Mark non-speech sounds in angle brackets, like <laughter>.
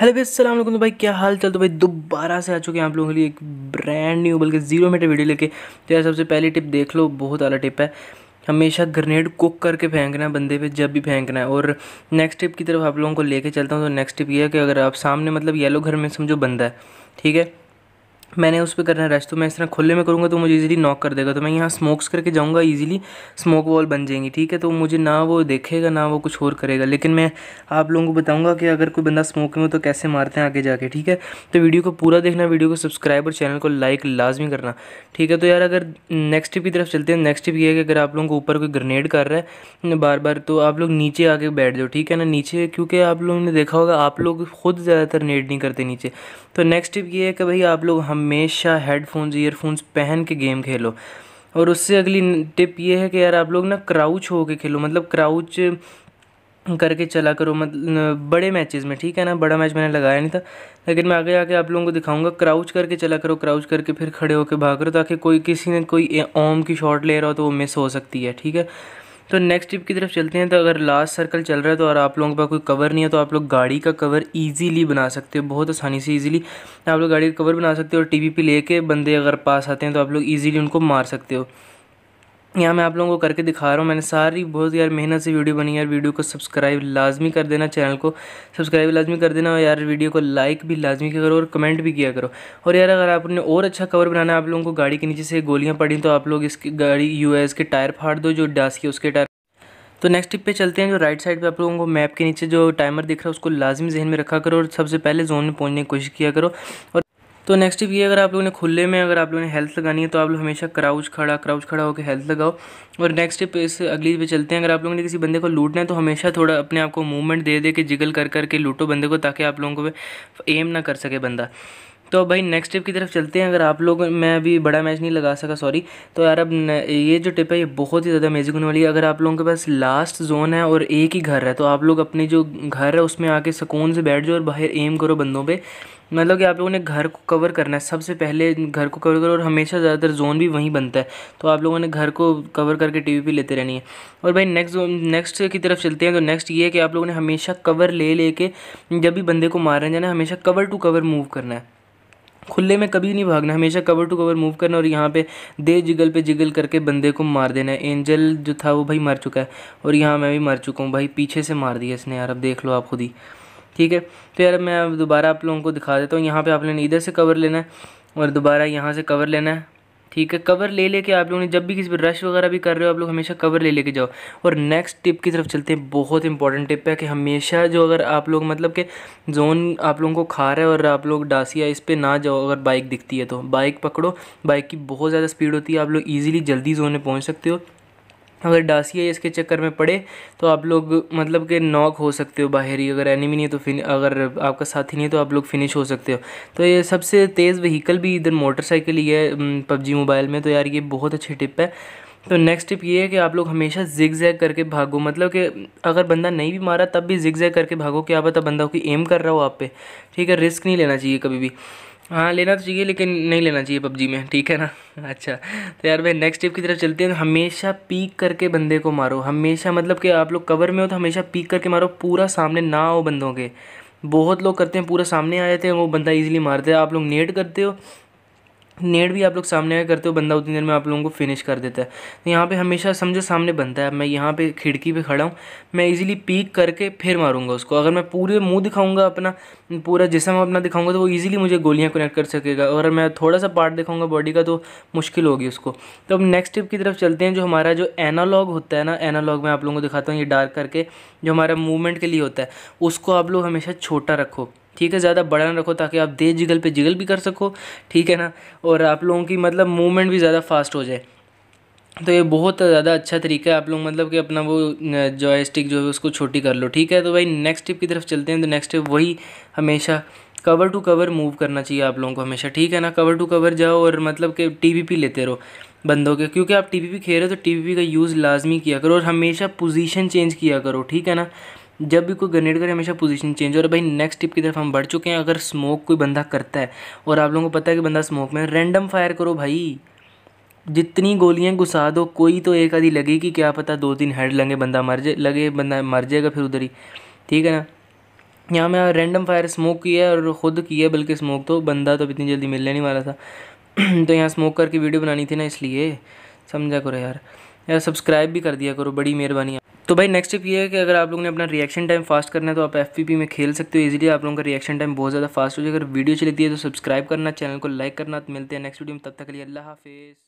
hello भाई अस्सलाम तो भाई क्या हाल चल तो भाई दोबारा से आ चुके हैं आप लोगों के लिए एक ब्रांड न्यू बल्कि जीरो मीटर वीडियो लेके तो यार सबसे पहली टिप देख लो बहुत अला टिप है हमेशा ग्रेनेड कुक करके फेंकना है बंदे पे जब भी फेंकना है और नेक्स्ट टिप की तरफ आप लोगों को लेके चलता हूँ तो नेक्स्ट टिप ये है कि अगर आप सामने मतलब येलो घर में समझो बंदा है ठीक है मैंने उस पर करना है रश तो मैं इस तरह खुले में करूँगा तो मुझे इजीली नॉक कर देगा तो मैं यहाँ स्मोक्स करके जाऊँगा इजीली स्मोक वॉल बन जाएंगी ठीक है तो मुझे ना वो देखेगा ना वो कुछ और करेगा लेकिन मैं आप लोगों को बताऊँगा कि अगर कोई बंदा स्मोक में तो कैसे मारते हैं आगे जाके ठीक है तो वीडियो को पूरा देखना वीडियो को सब्सक्राइब और चैनल को लाइक लाजमी करना ठीक है तो यार अगर नेक्स्ट टिप की तरफ चलते हैं नेक्स्ट टिप ये है कि अगर आप लोगों को ऊपर कोई ग्रनेड कर रहा है बार बार तो आप लोग नीचे आके बैठ जाओ ठीक है ना नीचे क्योंकि आप लोगों ने देखा होगा आप लोग खुद ज़्यादातर नेड नहीं करते नीचे तो नेक्स्ट टिप ये है कि भाई आप लोग हमेशा हेडफोन्स ईयरफोन्स पहन के गेम खेलो और उससे अगली टिप ये है कि यार आप लोग ना क्राउच हो के खेलो मतलब क्राउच करके चला करो मतलब बड़े मैचेस में ठीक है ना बड़ा मैच मैंने लगाया नहीं था लेकिन मैं आगे आके आप लोगों को दिखाऊंगा क्राउच करके चला करो क्राउच करके फिर खड़े होकर भाग करो ताकि कोई किसी ने कोई ओम की शॉट ले रहा हो तो वो मिस हो सकती है ठीक है तो नेक्स्ट टिप की तरफ चलते हैं तो अगर लास्ट सर्कल चल रहा है तो और आप लोगों के पास कोई कवर नहीं है तो आप लोग गाड़ी का कवर ईजीली बना सकते हो बहुत आसानी से इजीली आप लोग गाड़ी का कवर बना सकते हो और टी पी लेके बंदे अगर पास आते हैं तो आप लोग ईजिली उनको मार सकते हो यहाँ मैं आप लोगों को करके दिखा रहा हूँ मैंने सारी बहुत यार मेहनत से वीडियो बनी यार वीडियो को सब्सक्राइब लाजमी कर देना चैनल को सब्सक्राइब लाजमी कर देना और यार वीडियो को लाइक भी लाजमी किया करो और कमेंट भी किया करो और यार अगर आपने और अच्छा कवर बनाना है आप लोगों को गाड़ी के नीचे से गोलियाँ पड़ी तो आप लोग इसकी गाड़ी यू के टायर फाड़ दो जो डास के उसके टायर तो नेक्स्ट टिप पे चलते हैं जो राइट साइड पे आप लोगों को मैप के नीचे जो टाइमर दिख रहा है उसको लाजमी जहन में रखा करो और सबसे पहले जोन में पहुंचने की कोशिश किया करो और तो नेक्स्ट टिप ये अगर आप लोगों ने खुले में अगर आप लोगों ने हेल्थ लगानी है तो आप लोग हमेशा क्राउच खड़ा क्राउच खड़ा होकर हेल्थ लगाओ और नेक्स्ट टिप इस अगली पे चलते हैं अगर आप लोगों ने किसी बंदे को लूटना है तो हमेशा थोड़ा अपने आप को मूवमेंट दे दे के जिगल कर करके लूटो बंदे को ताकि आप लोगों को एम ना कर सके बंदा तो भाई नेक्स्ट टिप की तरफ चलते हैं अगर आप लोग मैं अभी बड़ा मैच नहीं लगा सका सॉरी तो यार अब ये जो टिप है ये बहुत ही ज़्यादा अमेजिंग होने वाली है अगर आप लोगों के पास लास्ट जोन है और एक ही घर है तो आप लोग अपने जो घर है उसमें आके सुकून से बैठ जाओ और बाहर एम करो बंदों पर मतलब कि आप लोगों ने घर को कवर करना है सबसे पहले घर को कवर करो और हमेशा ज़्यादातर जोन भी वहीं बनता है तो आप लोगों ने घर को कवर करके वी पर लेते रहनी है और भाई नेक्स्ट नेक्स्ट की तरफ चलते हैं तो नेक्स्ट ये है कि आप लोगों ने हमेशा कवर ले लेके जब भी बंदे को मारना जाना है हमेशा कवर टू कवर मूव करना है खुले में कभी नहीं भागना हमेशा कवर टू कवर मूव करना और यहाँ पे दे जिगल पे जिगल करके बंदे को मार देना है एंजल जो था वो भाई मर चुका है और यहाँ मैं भी मर चुका हूँ भाई पीछे से मार दिया इसने यार अब देख लो आप खुद ही ठीक है तो यार मैं दोबारा आप लोगों को दिखा देता हूँ यहाँ पर आप लोगों ने इधर से कवर लेना है और दोबारा यहाँ से कवर लेना है ठीक है कवर ले लेके आप लोगों ने जब भी किसी पर रश वगैरह भी कर रहे हो आप लोग हमेशा कवर ले लेके जाओ और नेक्स्ट टिप की तरफ चलते हैं बहुत इंपॉर्टेंट टिप है कि हमेशा जो अगर आप लोग मतलब कि जोन आप लोगों को खा रहा है और आप लोग डासिया इस पर ना जाओ अगर बाइक दिखती है तो बाइक पकड़ो बाइक की बहुत ज़्यादा स्पीड होती है आप लोग ईजिली जल्दी जोन में पहुँच सकते हो अगर डासी है इसके चक्कर में पड़े तो आप लोग मतलब कि नॉक हो सकते हो बाहर ही अगर एनिमी नहीं है तो फिन अगर आपका साथी नहीं है तो आप लोग फिनिश हो सकते हो तो ये सबसे तेज़ व्हीकल भी इधर मोटरसाइकिल ही है पबजी मोबाइल में तो यार ये बहुत अच्छी टिप है तो नेक्स्ट टिप ये है कि आप लोग हमेशा जिग जैग करके भागो मतलब कि अगर बंदा नहीं भी मारा तब भी जिग जैग करके भागो क्या पता बंदा की एम कर रहा हो आप पे ठीक है रिस्क नहीं लेना चाहिए कभी भी हाँ लेना तो चाहिए लेकिन नहीं लेना चाहिए पबजी में ठीक है ना अच्छा तो यार भाई नेक्स्ट टिप की तरफ चलते हैं हमेशा पीक करके बंदे को मारो हमेशा मतलब कि आप लोग कवर में हो तो हमेशा पीक करके मारो पूरा सामने ना हो बंदों के बहुत लोग करते हैं पूरा सामने आ जाते हैं वो बंदा इजीली मारते हैं आप लोग नेट करते हो नेट भी आप लोग सामने करते हो बंदा उतनी देर में आप लोगों को फिनिश कर देता है तो यहाँ पे हमेशा समझो सामने बनता है मैं यहाँ पे खिड़की पे खड़ा हूँ मैं इजीली पीक करके फिर मारूंगा उसको अगर मैं पूरे मुंह दिखाऊंगा अपना पूरा जिसम अपना दिखाऊंगा तो वो इजीली मुझे गोलियाँ कनेक्ट कर सकेगा अगर मैं थोड़ा सा पार्ट दिखाऊंगा बॉडी का तो मुश्किल होगी उसको तो अब नेक्स्ट टिप की तरफ चलते हैं जो हमारा जो एनालॉग होता है ना एनालॉग मैं आप लोगों को दिखाता हूँ ये डार्क करके जो हमारा मूवमेंट के लिए होता है उसको आप लोग हमेशा छोटा रखो ठीक है ज़्यादा बड़ा ना रखो ताकि आप तेज़ जिगल पे जिगल भी कर सको ठीक है ना और आप लोगों की मतलब मूवमेंट भी ज़्यादा फास्ट हो जाए तो ये बहुत ज़्यादा अच्छा तरीका है आप लोग मतलब कि अपना वो जॉयस्टिक जो है उसको छोटी कर लो ठीक है तो भाई नेक्स्ट टिप की तरफ चलते हैं तो नेक्स्ट टिप वही हमेशा कवर टू कवर मूव करना चाहिए आप लोगों को हमेशा ठीक है ना कवर टू कवर जाओ और मतलब कि पी लेते रहो बंदों के क्योंकि आप पी खेल रहे हो तो पी का यूज़ लाजमी किया करो और हमेशा पोजीशन चेंज किया करो ठीक है ना जब भी कोई ग्रेनेड करे हमेशा पोजीशन चेंज हो और भाई नेक्स्ट टिप की तरफ हम बढ़ चुके हैं अगर स्मोक कोई बंदा करता है और आप लोगों को पता है कि बंदा स्मोक में रैंडम फायर करो भाई जितनी गोलियां घुसा दो कोई तो एक आधी लगेगी क्या पता दो तीन हेड लगे बंदा मर जाए लगे बंदा मर जाएगा फिर उधर ही ठीक है ना यहाँ मैं रैंडम फायर स्मोक किया है और ख़ुद किया बल्कि स्मोक तो बंदा तो इतनी जल्दी मिलने नहीं वाला था <clears throat> तो यहाँ स्मोक करके वीडियो बनानी थी ना इसलिए समझा करो यार यार सब्सक्राइब भी कर दिया करो बड़ी मेहरबानी तो भाई नेक्स्ट स्टेप ये है कि अगर आप लोगों ने अपना रिएक्शन टाइम फास्ट करना है तो आप एफ में खेल सकते हो इजीली आप लोगों का रिएक्शन टाइम बहुत ज़्यादा फास्ट हो जाए अगर वीडियो चली है तो सब्सक्राइब करना चैनल को लाइक करना तो मिलते हैं नेक्स्ट वीडियो में तब तक के लिए अल्लाह हाफिज़